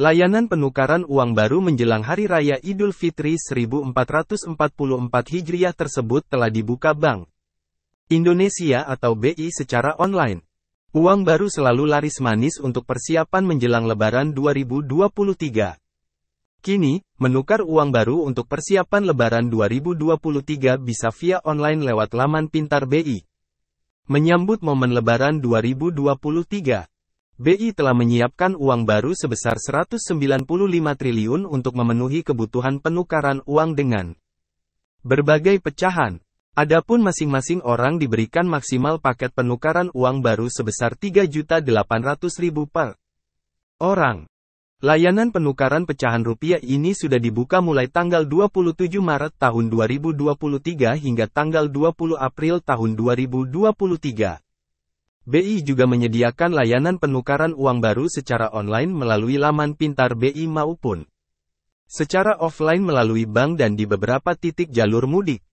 Layanan penukaran uang baru menjelang Hari Raya Idul Fitri 1444 Hijriah tersebut telah dibuka Bank Indonesia atau BI secara online. Uang baru selalu laris manis untuk persiapan menjelang Lebaran 2023. Kini, menukar uang baru untuk persiapan Lebaran 2023 bisa via online lewat laman Pintar BI. Menyambut momen Lebaran 2023 BI telah menyiapkan uang baru sebesar 195 triliun untuk memenuhi kebutuhan penukaran uang dengan berbagai pecahan. Adapun masing-masing orang diberikan maksimal paket penukaran uang baru sebesar 3.800.000 per orang. Layanan penukaran pecahan rupiah ini sudah dibuka mulai tanggal 27 Maret tahun 2023 hingga tanggal 20 April tahun 2023. BI juga menyediakan layanan penukaran uang baru secara online melalui laman pintar BI maupun secara offline melalui bank dan di beberapa titik jalur mudik.